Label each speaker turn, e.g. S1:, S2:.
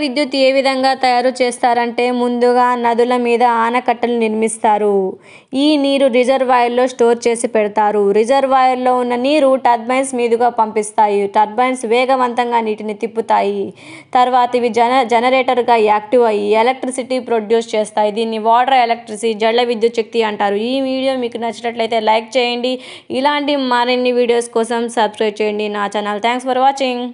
S1: విద్యుత్ ఏ విధంగా తయారు చేస్తారంటే ముందుగా నదుల మీద ఆనకట్టలు నిర్మిస్తారు ఈ నీరు రిజర్వాయర్లో స్టోర్ చేసి పెడతారు రిజర్వాయర్లో ఉన్న నీరు టర్బైన్స్ మీదుగా పంపిస్తాయి టర్బైన్స్ వేగవంతంగా నీటిని తిప్పుతాయి తర్వాత ఇవి జన జనరేటర్గా యాక్టివ్ అయ్యి ఎలక్ట్రిసిటీ ప్రొడ్యూస్ చేస్తాయి దీన్ని వాటర్ ఎలక్ట్రిసిటీ జల్ల విద్యుత్ శక్తి అంటారు ఈ వీడియో మీకు నచ్చినట్లయితే లైక్ చేయండి ఇలాంటి మరిన్ని వీడియోస్ కోసం సబ్స్క్రైబ్ చేయండి నా ఛానల్ థ్యాంక్స్ ఫర్ వాచింగ్